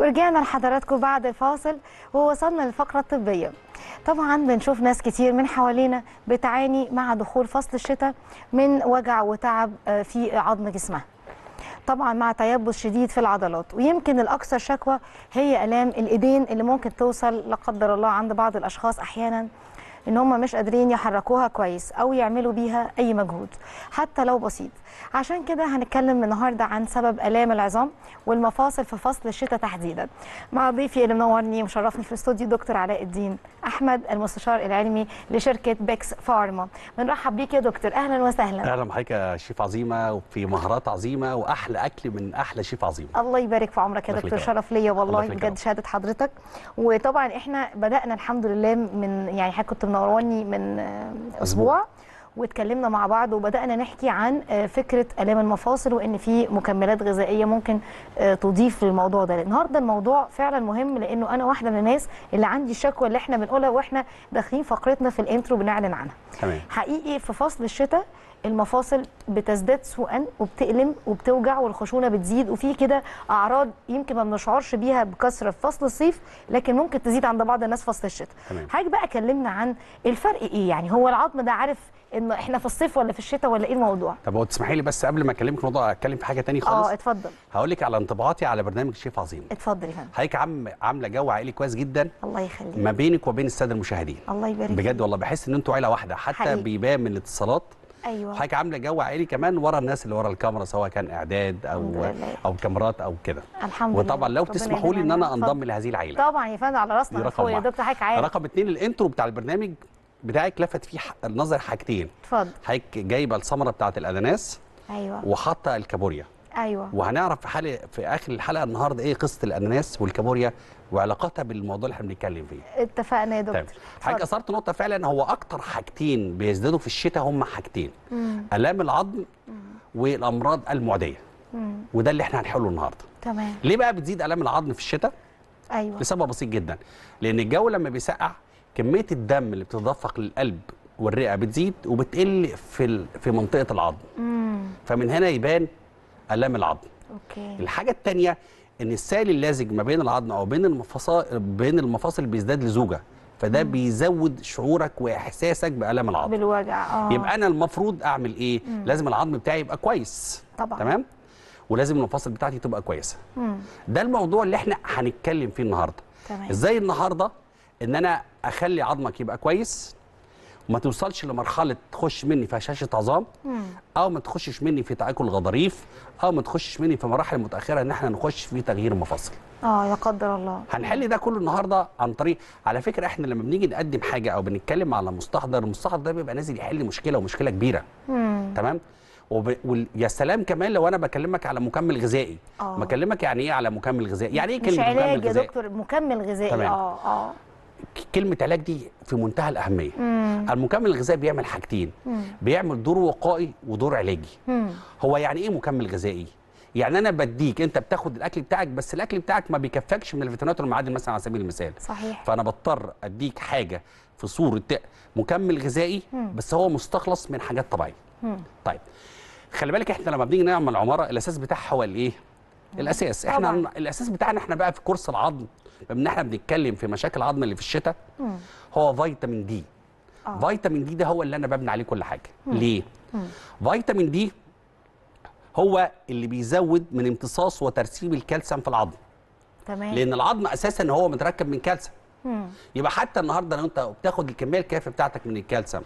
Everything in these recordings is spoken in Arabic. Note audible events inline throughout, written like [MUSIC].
ورجعنا لحضراتكم بعد الفاصل ووصلنا للفقرة الطبية طبعا بنشوف ناس كتير من حوالينا بتعاني مع دخول فصل الشتاء من وجع وتعب آه، في عظم جسمها طبعا مع تيبس شديد في العضلات ويمكن الاكثر شكوى هي الام الايدين اللي ممكن توصل لا قدر الله عند بعض الاشخاص احيانا ان هم مش قادرين يحركوها كويس او يعملوا بيها اي مجهود حتى لو بسيط عشان كده هنتكلم النهارده عن سبب الام العظام والمفاصل في فصل الشتاء تحديدا مع ضيفي اللي منورني ومشرفني في الاستوديو دكتور علاء الدين احمد المستشار العلمي لشركه بيكس فارما بنرحب بيك يا دكتور اهلا وسهلا اهلا بحضرتك يا شيف عظيمه وفي مهارات عظيمه واحلى اكل من احلى شيف عظيمه الله يبارك في عمرك يا دكتور شرف ليا والله بجد شهاده حضرتك وطبعا احنا بدانا الحمد لله من يعني حضرتك كنت منوراني من آه، اسبوع واتكلمنا مع بعض وبدانا نحكي عن آه، فكره الام المفاصل وان في مكملات غذائيه ممكن آه، تضيف للموضوع ده النهارده الموضوع فعلا مهم لانه انا واحده من الناس اللي عندي الشكوى اللي احنا بنقولها واحنا داخلين فقرتنا في الانترو بنعلن عنها تمام حقيقي في فصل الشتاء المفاصل بتزداد سوءا وبتألم وبتوجع والخشونه بتزيد وفي كده اعراض يمكن ما بنشعرش بيها بكثره في فصل الصيف لكن ممكن تزيد عند بعض الناس فصل الشتاء حضرتك بقى كلمنا عن الفرق ايه يعني هو العظم ده عارف ان احنا في الصيف ولا في الشتاء ولا ايه الموضوع طب هو تسمحي لي بس قبل ما اكلمك في موضوع اتكلم في حاجه ثانيه خالص اه اتفضل هقول لك على انطباعاتي على برنامج شيف عظيم اتفضل يا فندم حضرتك عم عامله جو عائلي كويس جدا الله يخليك ما بينك وبين الساده المشاهدين الله يبارك بجد والله بحس ان انتوا عيله واحده حتى بيبان من الاتصالات ايوه حضرتك عامله جو عائلي كمان ورا الناس اللي ورا الكاميرا سواء كان اعداد او او كاميرات او كده الحمد لله وطبعا لو تسمحوا لي ان انا انضم لهذه العيله طبعا يا فندم على راسنا يا دكتور حضرتك عارف رقم اثنين الانترو بتاع البرنامج بتاعك لفت فيه النظر حاجتين اتفضل حضرتك جايبه الثمره بتاعت الاناناس ايوه وحاطه الكابوريا ايوه وهنعرف في حال في اخر الحلقه النهارده ايه قصه الاناناس والكابوريا وعلاقتها بالموضوع اللي احنا بنتكلم فيه اتفقنا يا دكتور طيب. حضرتك اثرت نقطه فعلا هو اكتر حاجتين بيزدادوا في الشتاء هم حاجتين مم. الام العظم مم. والامراض المعديه مم. وده اللي احنا هنحله النهارده تمام ليه بقى بتزيد الام العظم في الشتاء ايوه لسبب بسيط جدا لان الجو لما بيسقع كميه الدم اللي بتتدفق للقلب والرئه بتزيد وبتقل في في منطقه العظم مم. فمن هنا يبان الام العظم أوكي. الحاجه الثانيه ان السائل اللازج ما بين العظم او بين المفاصل بين المفاصل بيزداد لزوجه فده مم. بيزود شعورك واحساسك بالم العظم بالوجع اه يبقى انا المفروض اعمل ايه مم. لازم العظم بتاعي يبقى كويس طبعا تمام ولازم المفاصل بتاعتي تبقى كويسه مم. ده الموضوع اللي احنا هنتكلم فيه النهارده تمام. ازاي النهارده ان انا اخلي عظمك يبقى كويس وما توصلش لمرحله تخش مني في هشاشه عظام او ما تخشش مني في تاكل غضاريف او ما تخشش مني في مراحل متاخره ان احنا نخش في تغيير مفاصل اه لا قدر الله هنحل ده كله النهارده عن طريق على فكره احنا لما بنيجي نقدم حاجه او بنتكلم على مستحضر المستحضر ده بيبقى نازل يحل مشكله ومشكله كبيره مم. تمام وب... وال... يا سلام كمان لو انا بكلمك على مكمل غذائي آه. بكلمك يعني ايه على مكمل غذائي يعني ايه كلمه مكمل غذائي مش علاج يا دكتور مكمل غذائي اه اه كلمه علاج دي في منتهى الاهميه مم. المكمل الغذائي بيعمل حاجتين مم. بيعمل دور وقائي ودور علاجي مم. هو يعني ايه مكمل غذائي يعني انا بديك انت بتاخد الاكل بتاعك بس الاكل بتاعك ما بيكفكش من الفيتامينات والمعادن مثلا على سبيل المثال صحيح. فانا بضطر اديك حاجه في صوره مكمل غذائي مم. بس هو مستخلص من حاجات طبيعيه طيب خلي بالك احنا لما بنيجي نعمل عماره الاساس بتاعها هو الايه الاساس احنا طبعا. الاساس بتاعنا احنا بقى في كورس العظم ان احنا بنتكلم في مشاكل العظم اللي في الشتاء هو فيتامين دي آه. فيتامين دي ده هو اللي انا ببني عليه كل حاجه مم. ليه مم. فيتامين دي هو اللي بيزود من امتصاص وترسيب الكالسيوم في العظم تمام لان العظم اساسا هو متركب من كالسيوم يبقى حتى النهارده لو انت بتاخد الكميه الكافيه بتاعتك من الكالسيوم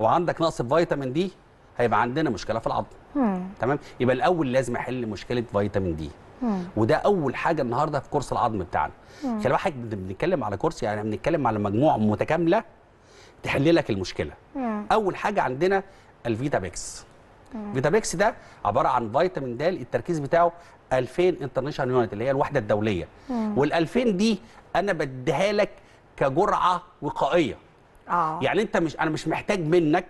وعندك نقص في فيتامين دي هيبقى عندنا مشكله في العظم تمام يبقى الاول لازم احل مشكله فيتامين دي وده اول حاجه النهارده في كورس العظم بتاعنا خلي بالك بنتكلم على كورس يعني بنتكلم على مجموعه متكامله تحل لك المشكله مم. اول حاجه عندنا الفيتابيكس فيتابيكس ده عباره عن فيتامين د التركيز بتاعه 2000 انترناشونال يونت اللي هي الوحده الدوليه وال2000 دي انا بديها لك كجرعه وقائيه آه. يعني انت مش انا مش محتاج منك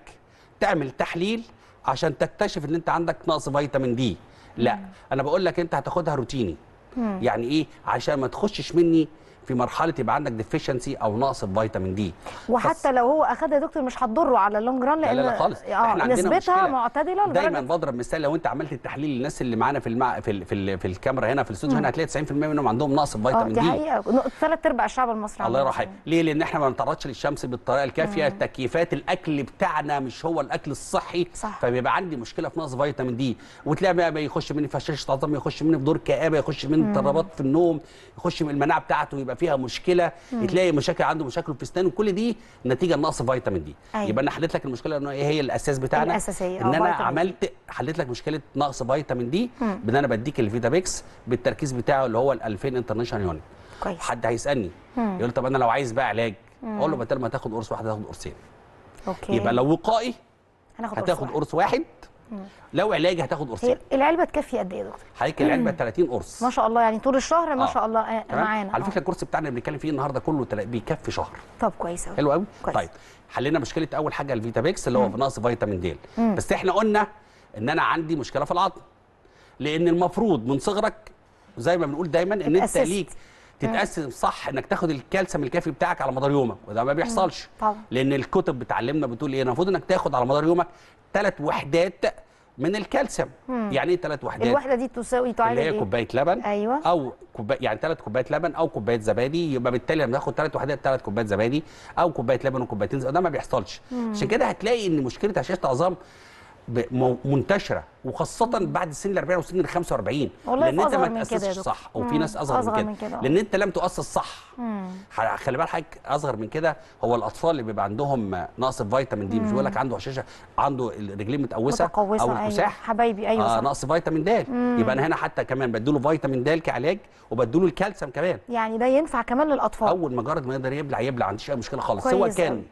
تعمل تحليل عشان تكتشف ان انت عندك نقص فيتامين دي لا انا بقول لك انت هتاخدها روتيني يعني ايه عشان ما تخشش مني في مرحله يبقى عندك ديفيشنسي او نقص في فيتامين دي وحتى لو هو اخذها يا دكتور مش هتضره على اللونج ران لان لا لا خالص آه احنا نسبتها معتدله دايما بضرب مثال لو انت عملت التحليل للناس اللي معانا في المع... في, ال... في, ال... في الكاميرا هنا في الاستوديو هنا هتلاقي 90% منهم عندهم نقص في فيتامين آه، دي دي حقيقه ثلاث ارباع الشعب المصري الله يرحمه ليه لان احنا ما بنتعرضش للشمس بالطريقه الكافيه التكييفات الاكل بتاعنا مش هو الاكل الصحي صح. فبيبقى عندي مشكله في نقص فيتامين دي وتلاقي بقى بيخش مني في هشاشه عظم يخش مني في دور كابه يخش مني اضطرابات في النوم يخش من المناعه بتاعته يبقى يبقى فيها مشكله مم. تلاقي مشاكل عنده مشاكل في السنان وكل دي نتيجه لنقص فيتامين دي أيوة. يبقى انا حليت لك المشكله ان إيه هي الاساس بتاعنا الأساسية. ان آه، انا عملت حليت لك مشكله نقص فيتامين دي مم. بان انا بديك الفيتابيكس بالتركيز بتاعه اللي هو ال 2000 انترناشونال يونت كويس حد هيسالني مم. يقول طب انا لو عايز بقى علاج اقول له بدل ما تاخد قرص واحد تاخد قرصين اوكي يبقى لو وقائي هتاخد قرص واحد, قرص واحد لو علاج هتاخد قرصين إيه، العلبه تكفي قد ايه يا دكتور حضرتك العلبه 30 قرص ما شاء الله يعني طول الشهر ما آه. شاء الله آه، معانا على فكره آه. الكورس بتاعنا اللي بنتكلم فيه النهارده كله بيكفي شهر طب كويس قوي حلو قوي طيب حلينا مشكله اول حاجه الفيتابيكس اللي هو في نقص فيتامين د بس احنا قلنا ان انا عندي مشكله في العظم لان المفروض من صغرك زي ما بنقول دايما ان انت ليك تتقسم صح انك تاخد الكالسيوم الكافي بتاعك على مدار يومك وده ما بيحصلش طبعا. لان الكتب بتعلمنا بتقول ايه المفروض انك تاخد على مدار يومك ثلاث وحدات من الكالسيوم يعني ايه ثلاث وحدات الوحده دي تساوي تعادل اللي هي إيه؟ كوبايه لبن ايوه او كوبايه يعني ثلاث كوبايات لبن او كوبايه زبادي يبقى بالتالي لما ناخد ثلاث وحدات ثلاث كوبايات زبادي او كوبايه لبن وكوبايتين زبادي ده ما بيحصلش عشان كده هتلاقي ان مشكله هشاشه عظام منتشره وخاصه بعد سن ال 40 وسن ال 45 لان انت ما تاسستش صح او في ناس اصغر, أصغر من, من كده لان انت لم تؤسس صح مم. خلي بال حضرتك اصغر من كده هو الاطفال اللي بيبقى عندهم نقص فيتامين دي مم. مش بيقول لك عنده هشاشه عنده الرجلين متقوسه او أيوة. الكساح أيوة. حبايبي ايوه آه نقص فيتامين د يبقى انا هنا حتى كمان له فيتامين د كعلاج له الكالسيوم كمان يعني ده ينفع كمان للاطفال اول مجرد ما يقدر يبلع يبلع ما عنديش اي مشكله خالص سواء كان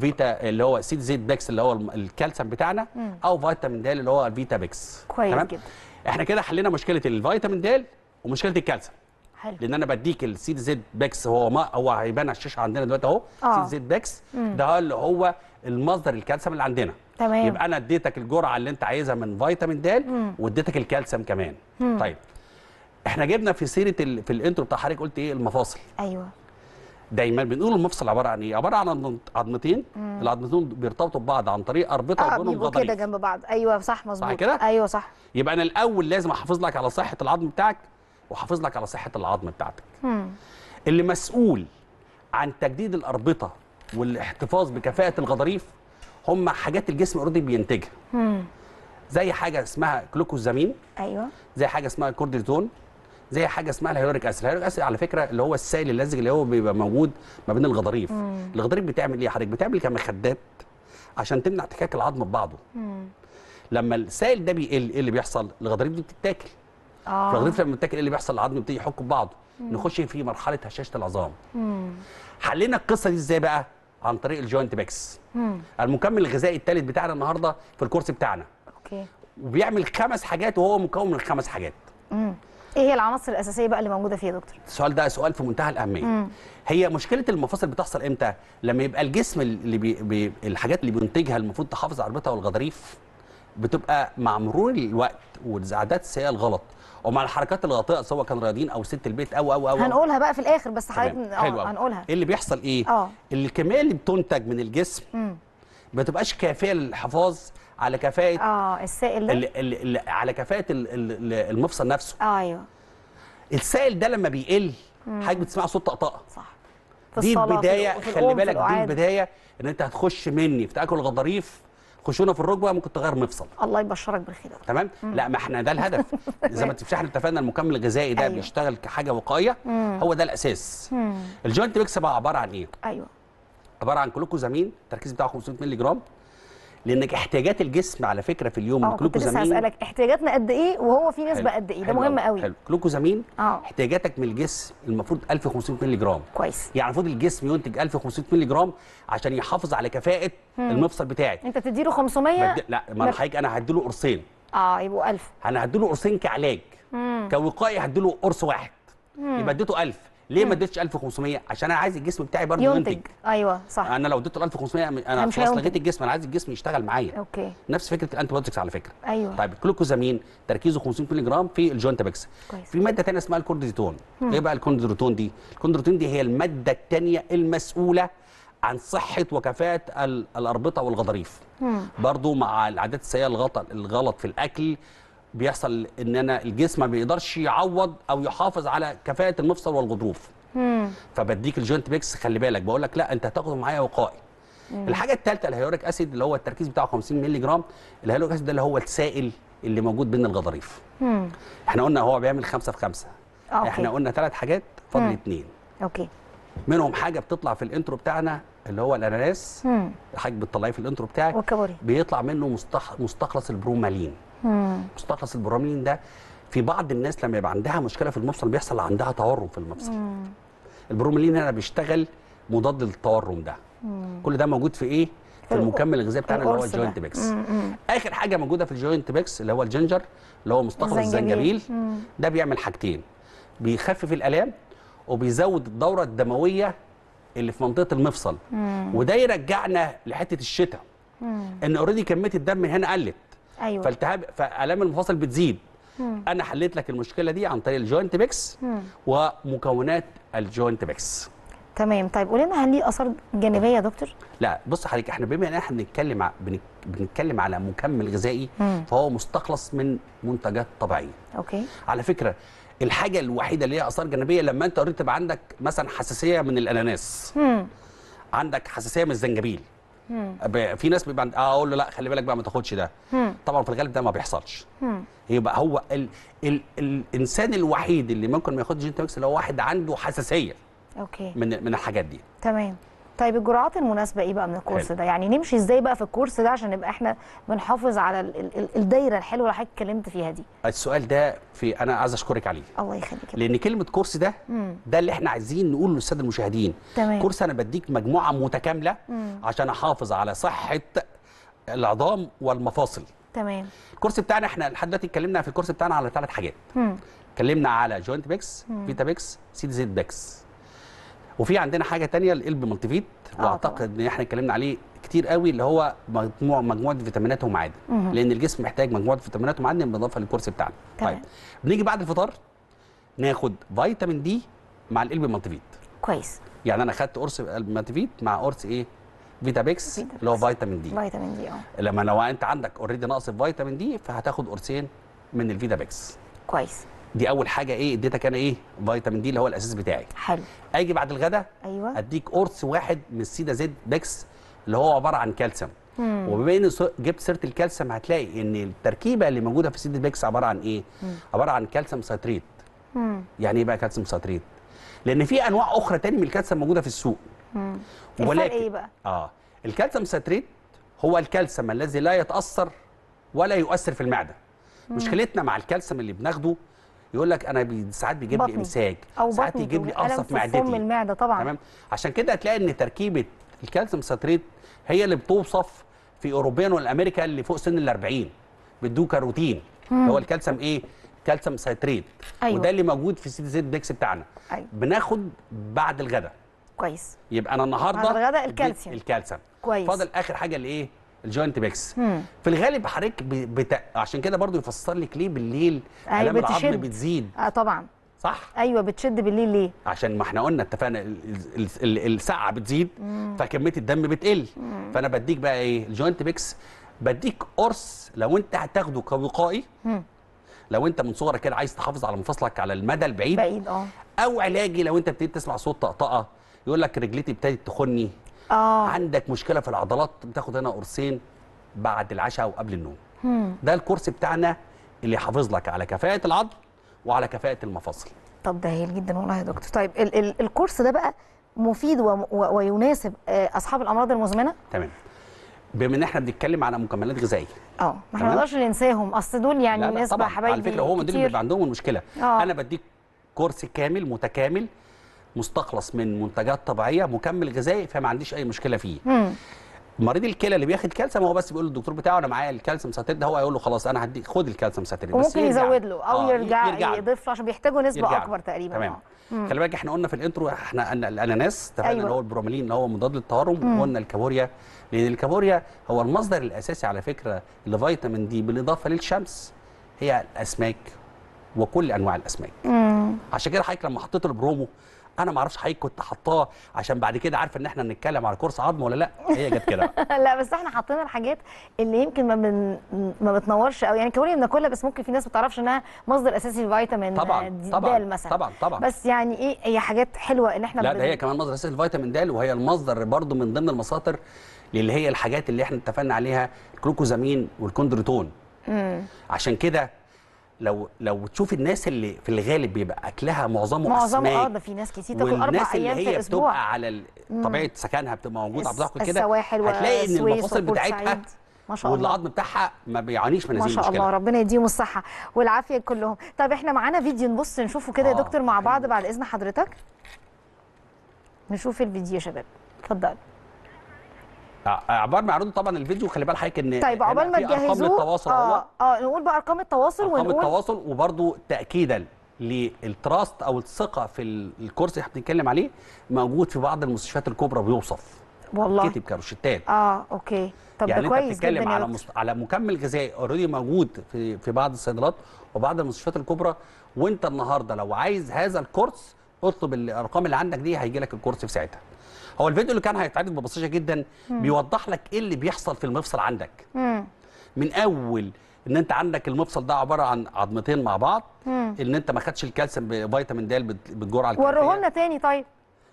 فيتا اللي هو سيت زيت بيكس اللي هو الكالسيوم بتاعنا او فيتامين د اللي هو الفيتا بيكس كويس تمام جدا. احنا كده حلينا مشكله الفيتامين د ومشكله الكالسيوم حلو لان انا بديك السيت زيت بيكس هو ما هو هيبان على الشاشه عندنا دلوقتي اهو سيت آه. زيت بيكس ده اللي هو المصدر الكالسيوم اللي عندنا تمام يبقى انا اديتك الجرعه اللي انت عايزها من فيتامين د واديتك الكالسيوم كمان مم. طيب احنا جبنا في سيره ال... في الانترو بتاع حضرتك قلت ايه المفاصل ايوه دايما بنقول المفصل عباره عن ايه؟ عباره عن عظمتين العظمتين بيرتبطوا ببعض عن طريق اربطه آه بينهم كده جنب بعض ايوه صح مظبوط كده؟ ايوه صح يبقى انا الاول لازم احافظ لك على صحه العظم بتاعك واحافظ لك على صحه العظم بتاعتك. مم. اللي مسؤول عن تجديد الاربطه والاحتفاظ بكفاءه الغضاريف هم حاجات الجسم اوريدي بينتجها. زي حاجه اسمها كلوكوزامين ايوه زي حاجه اسمها كورتيزون زي حاجه اسمها الهيلوريك اسيد الهيلوريك اسيد على فكره اللي هو السائل اللزج اللي هو بيبقى موجود ما بين الغضاريف الغضاريف بتعمل ايه حضرتك بتعمل كمخدات عشان تمنع احتكاك العظم ببعضه لما السائل ده بيقل ايه اللي بيحصل الغضاريف دي بتتاكل آه. الغضاريف لما بتتاكل ايه اللي بيحصل العظم بيبتدي يحك ببعضه نخش في مرحله هشاشه العظام حلينا القصه دي ازاي بقى عن طريق الجوينت باكس المكمل الغذائي الثالث بتاعنا النهارده في الكورس بتاعنا اوكي وبيعمل خمس حاجات وهو مكون من خمس حاجات مم. ايه هي العناصر الاساسيه بقى اللي موجوده فيها يا دكتور السؤال ده سؤال في منتهى الاهميه مم. هي مشكله المفاصل بتحصل امتى لما يبقى الجسم اللي بي... بي... الحاجات اللي بينتجها المفروض تحافظ على ربطها والغضاريف بتبقى مع مرور الوقت والعادات السيئه الغلط ومع الحركات الغاطئه سواء كان رياضيين او ست البيت او او او هنقولها بقى في الاخر بس حضرتك اه هنقولها إيه اللي بيحصل ايه؟ اه الكميه اللي بتنتج من الجسم ما بتبقاش كافيه للحفاظ على كفاءه اه السائل ده اللي اللي على كفاءه المفصل نفسه آه ايوه السائل ده لما بيقل حضرتك بتسمع صوت طقطقه صح دي البدايه خلي بالك دي البدايه ان انت هتخش مني في تاكل غضاريف خشونه في الركبه ممكن تغير مفصل الله يبشرك بالخير تمام مم. لا ما احنا ده الهدف [LAUGHS] زي ما احنا اتفقنا المكمل الغذائي ده أيوه. بيشتغل كحاجه وقايه مم. هو ده الاساس الجوينت ميكس بقى عباره عن ايه ايوه عباره عن كلوكوزامين التركيز بتاعه 500 مللي جرام لانك احتياجات الجسم على فكره في اليوم آه، الجلوكوزامين كنت هسالك احتياجاتنا قد ايه وهو في نسبه قد ايه ده مهم قوي حلو الجلوكوزامين آه. احتياجاتك من الجسم المفروض 1500 مللي جرام كويس يعني المفروض الجسم ينتج 1500 مللي جرام عشان يحافظ على كفاءه مم. المفصل بتاعي انت تديله 500 مد... لا ما حضرتك انا هديله قرصين اه يبقوا 1000 انا هديله قرصين كعلاج مم. كوقائي هديله قرص واحد مم. يبقى اديته 1000 ليه ما اديتش 1500 عشان انا عايز الجسم بتاعي برضه ينتج. ينتج ايوه صح انا لو اديته 1500 انا مش خلاص لغيت الجسم انا عايز الجسم يشتغل معايا اوكي نفس فكره الانتي على فكره ايوه طيب الكلوكوزامين تركيزه 50 مللي جرام في الجوينت بيكس في ماده ثانيه اسمها الكوردزيتون ايه بقى الكوندروتون دي الكوندروتون دي هي الماده الثانيه المسؤوله عن صحه وكفاءه الاربطه والغضاريف برضو مع العادات السيئه الغلط في الاكل بيحصل ان انا الجسم ما بيقدرش يعوض او يحافظ على كفاءه المفصل والغضروف فبديك الجوينت بيكس خلي بالك بقول لك لا انت هتاخده معايا وقائي الحاجه الثالثه الهيوريك اسيد اللي هو التركيز بتاعه 50 مللي جرام الهيوريك اسيد ده اللي هو السائل اللي موجود بين الغضاريف احنا قلنا هو بيعمل خمسة في خمسة آه، أوكي. احنا قلنا ثلاث حاجات فاضل اثنين اوكي منهم حاجه بتطلع في الانترو بتاعنا اللي هو الاناناس حاجه بتطلعيه في الانترو بتاعك وكبري. بيطلع منه مستخلص البرومالين مستخلص البرامين ده في بعض الناس لما يبقى عندها مشكله في المفصل بيحصل عندها تورم في المفصل البروميلين هنا بيشتغل مضاد للتورم ده مم. كل ده موجود في ايه في المكمل الغذائي بتاعنا اللي هو الجوينت بيكس اخر حاجه موجوده في الجوينت بيكس اللي هو الجنجر اللي هو مستخلص الزنجبيل ده بيعمل حاجتين بيخفف الالام وبيزود الدوره الدمويه اللي في منطقه المفصل مم. وده يرجعنا لحته الشتاء ان اوريدي كميه الدم هنا قلت أيوة. فالتهاب فالام المفاصل بتزيد مم. انا حليت لك المشكله دي عن طريق الجوينت بيكس مم. ومكونات الجوينت بيكس تمام طيب قول لنا هل ليه اثار جانبيه يا دكتور لا بص حضرتك احنا بما ان احنا بنتكلم بنتكلم على مكمل غذائي مم. فهو مستخلص من منتجات طبيعيه اوكي على فكره الحاجه الوحيده اللي هي اثار جانبيه لما انت اوريدي تبقى عندك مثلا حساسيه من الاناناس مم. عندك حساسيه من الزنجبيل في ناس بيبقى آه، اقول له لا خلي بالك بقى ما تاخدش ده طبعا في الغالب ده ما بيحصلش يبقى هو ال ال الانسان الوحيد اللي ممكن ما ياخدش جين تونكس اللي هو واحد عنده حساسيه اوكي من من الحاجات دي تمام طيب الجرعات المناسبه ايه بقى من الكورس ده يعني نمشي ازاي بقى في الكورس ده عشان نبقى احنا بنحافظ على ال ال الدايره الحلوه اللي حضرتك اتكلمت فيها دي السؤال ده في انا عايز اشكرك عليه الله يخليك لان كلمه كورس ده مم. ده اللي احنا عايزين نقوله للساده المشاهدين تمام. كورس انا بديك مجموعه متكامله مم. عشان احافظ على صحه العظام والمفاصل تمام الكورس بتاعنا احنا لحد دلوقتي اتكلمنا في الكورس بتاعنا على ثلاث حاجات اتكلمنا على جوينت بيكس فيتا بيكس سيد زد بيكس وفي عندنا حاجه تانية القلب آه، ملتفيت واعتقد ان احنا اتكلمنا عليه كتير قوي اللي هو مجموع مجموعه فيتامينات ومعادن لان الجسم محتاج مجموعه فيتامينات ومعادن بالاضافه للكرسي بتاعنا طيب بنيجي بعد الفطار ناخد فيتامين دي مع القلب ملتفيت كويس يعني انا خدت قرص ملتفيت مع قرص ايه فيتابيكس اللي هو فيتامين دي فيتامين دي اه لما لو انت عندك اوريدي نقص فيتامين دي فهتاخد قرصين من الفيتابيكس كويس دي اول حاجه ايه اديتك انا ايه فيتامين دي اللي هو الاساس بتاعي حلو اجي بعد الغداء ايوه اديك قرص واحد من السيدا زد بيكس اللي هو عباره عن كالسيوم وبما ان جبت سيره الكالسيوم هتلاقي ان التركيبه اللي موجوده في سيدا بيكس عباره عن ايه مم. عباره عن كالسيوم سيتريت يعني ايه بقى كالسيوم سيتريت لان في انواع اخرى تاني من الكالسيوم موجوده في السوق مم. ولكن ايه بقى اه الكالسيوم سيتريت هو الكالسيوم الذي لا يتاثر ولا يؤثر في المعده مشكلتنا مع الكالسيوم اللي بناخده يقول لك انا بي ساعات بيجيب لي امساك ساعات يجيب لي قصف معدتي في المعده طبعا تمام عشان كده هتلاقي ان تركيبه الكالسيوم ساتريت هي اللي بتوصف في اوروبيان والامريكا اللي فوق سن ال 40 بيدوه كاروتين هو الكالسيوم ايه كالسيوم ساتريت أيوة. وده اللي موجود في سي زد بيكس بتاعنا أيوة. بناخد بعد الغداء كويس يبقى انا النهارده بعد الغداء الكالسيوم الكالسيوم كويس فاضل اخر حاجه الايه الجوينت بيكس في الغالب حضرتك بت... عشان كده برضو يفسر لك ليه بالليل أيوة، الام العظم بتزيد اه طبعا صح ايوه بتشد بالليل ليه عشان ما احنا قلنا اتفقنا السقعه بتزيد مم. فكميه الدم بتقل مم. فانا بديك بقى ايه الجوينت بيكس بديك قرص لو انت هتاخده كوقائي لو انت من صغرك كده عايز تحافظ على مفاصلك على المدى البعيد بعيد اه او علاجي لو انت ابتديت تسمع صوت طقطقه يقول لك رجلتي ابتدت تخني آه. عندك مشكله في العضلات بتاخد هنا قرصين بعد العشاء او قبل النوم مم. ده الكورس بتاعنا اللي يحافظ لك على كفاءه العضل وعلى كفاءه المفاصل طب ده هايل جدا والله يا دكتور طيب ال ال الكورس ده بقى مفيد و و ويناسب آه، اصحاب الامراض المزمنه تمام بما ان احنا بنتكلم على مكملات غذائيه اه ما احنا نقدرش ننساهم اصل دول يعني بقى حبايبي على فكره هو دول بيبقى عندهم المشكله أوه. انا بديك كورس كامل متكامل مستخلص من منتجات طبيعيه مكمل غذائي فما عنديش اي مشكله فيه مم. مريض الكلى اللي بياخد كالسيوم هو بس بيقول للدكتور بتاعه انا معايا الكالسيوم ساتريت ده هو هيقول له خلاص انا هديك خد الكالسيوم ساتريت بس ممكن يزود له او آه يرجع, يرجع يضيف عشان بيحتاجوا نسبه اكبر تقريبا تمام خلي بالك احنا قلنا في الانترو احنا ان الاناناس اتفقنا أيوة. اللي هو البروميلين اللي هو مضاد للتورم وقلنا الكابوريا لان الكابوريا هو المصدر الاساسي على فكره لفيتامين دي بالاضافه للشمس هي الاسماك وكل انواع الاسماك مم. عشان كده حضرتك لما حطيت البرومو انا ما اعرفش حضرتك كنت حطاه عشان بعد كده عارفه ان احنا بنتكلم على كورس عظم ولا لا هي جت كده [LAUGHS] لا بس احنا حاطين الحاجات اللي يمكن ما من ما بتنورش قوي يعني كوني بناكلها بس ممكن في ناس ما تعرفش انها مصدر اساسي للفيتامين د طبعا مثلا طبعا طبعا بس يعني ايه هي حاجات حلوه ان احنا لا ده هي كمان مصدر اساسي للفيتامين د وهي المصدر برضو من ضمن المصادر اللي هي الحاجات اللي احنا اتفقنا عليها الكلوكوزامين والكوندروتون عشان كده لو لو تشوف الناس اللي في الغالب بيبقى اكلها معظمه, معظم اسماك معظمه اه ده في ناس كتير تاكل اربع ايام في الاسبوع اللي هي بتبقى على طبيعه سكنها بتبقى موجوده عبد الحق كده هتلاقي ان المفاصل بتاعتها ما شاء الله والعظم بتاعها ما بيعانيش من هذه المشكله ما شاء الله ربنا يديهم الصحه والعافيه كلهم طب احنا معانا فيديو نبص نشوفه كده آه. يا دكتور مع بعض بعد اذن حضرتك نشوف الفيديو يا شباب اتفضل عبار معروض طبعا الفيديو خلي بال حضرتك ان طيب عبال ما تجهزوه اه, آه نقول بقى ارقام التواصل ونقول ارقام التواصل وبرده تاكيدا للتراست او الثقه في الكورس اللي احنا بنتكلم عليه موجود في بعض المستشفيات الكبرى بيوصف والله كتب كروشتات اه اوكي طب يعني ده كويس انت بتتكلم على مست... على مكمل غذائي اوريدي موجود في في بعض الصيدلات وبعض المستشفيات الكبرى وانت النهارده لو عايز هذا الكورس اطلب الارقام اللي عندك دي هيجي لك الكورس في ساعتها هو الفيديو اللي كان هيتعرض ببساطه جدا مم. بيوضح لك ايه اللي بيحصل في المفصل عندك مم. من اول ان انت عندك المفصل ده عباره عن عظمتين مع بعض مم. ان انت ما خدتش الكالسيوم بفيتامين د بالجرعه الكافيه ورهولنا تاني طيب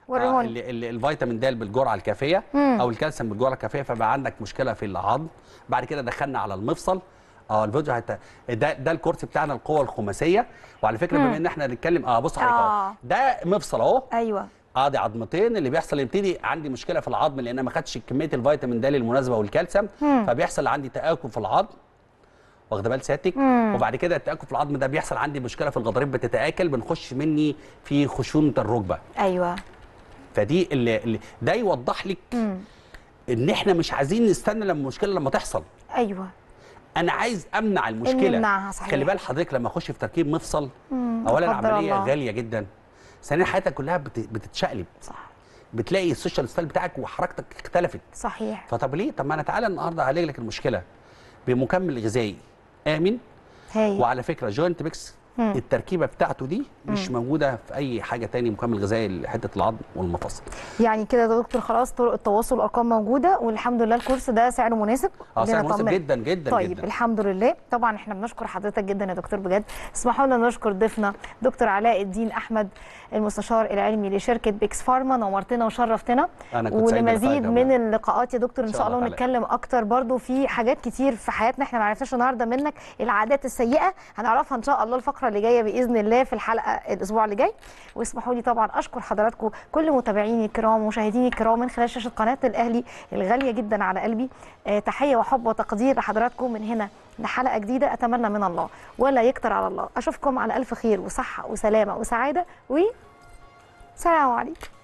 ورهولنا آه الفيتامين د بالجرعه الكافيه مم. او الكالسيوم بالجرعه الكافيه فبقى عندك مشكله في العظم بعد كده دخلنا على المفصل اه الفيديو هت... ده ده الكرسي بتاعنا القوه الخماسيه وعلى فكره بما ان احنا هنتكلم اه بص حضرتك آه. ده مفصل اهو ايوه قاضي عظمتين اللي بيحصل يبتدي عندي مشكله في العظم لان ما خدش كميه الفيتامين د المناسبه والكالسيوم فبيحصل عندي تاكل في العظم واخد بال سيادتك وبعد كده التاكل في العظم ده بيحصل عندي مشكله في الغضاريف بتتاكل بنخش مني في خشونه الركبه ايوه فدي اللي ده يوضح لك مم. ان احنا مش عايزين نستنى لما المشكله لما تحصل ايوه انا عايز امنع المشكله صحيح خلي بال حضرتك لما اخش في تركيب مفصل اولا العمليه الله. غاليه جدا ثانيا حياتك كلها بتتشقلب صح بتلاقي السوشيال ستايل بتاعك وحركتك اختلفت صحيح فطب ليه طب ما انا تعالى النهارده اعالج لك المشكله بمكمل غذائي امن هي. وعلى فكره جوينت ميكس التركيبه بتاعته دي مش مم. موجوده في اي حاجه تاني مكمل غذائي حته العظم والمفاصل يعني كده يا دكتور خلاص طرق التواصل ارقام موجوده والحمد لله الكورس ده سعره مناسب اه سعره مناسب جدا جدا طيب جداً. الحمد لله طبعا احنا بنشكر حضرتك جدا يا دكتور بجد اسمحوا لنا نشكر ضيفنا دكتور علاء الدين احمد المستشار العلمي لشركه بيكس فارما نورتنا وشرفتنا أنا كنت ولمزيد من اللقاءات يا دكتور ان شاء الله نتكلم اكتر برضو في حاجات كتير في حياتنا احنا ما عرفناش النهارده منك العادات السيئه هنعرفها ان شاء الله الفقره الفقره اللي جايه باذن الله في الحلقه الاسبوع اللي جاي واسمحوا لي طبعا اشكر حضراتكم كل متابعيني الكرام ومشاهديني الكرام من خلال شاشه قناه الاهلي الغاليه جدا على قلبي آه تحيه وحب وتقدير لحضراتكم من هنا لحلقه جديده اتمنى من الله ولا يكتر على الله اشوفكم على الف خير وصحه وسلامه وسعاده و سلام عليكم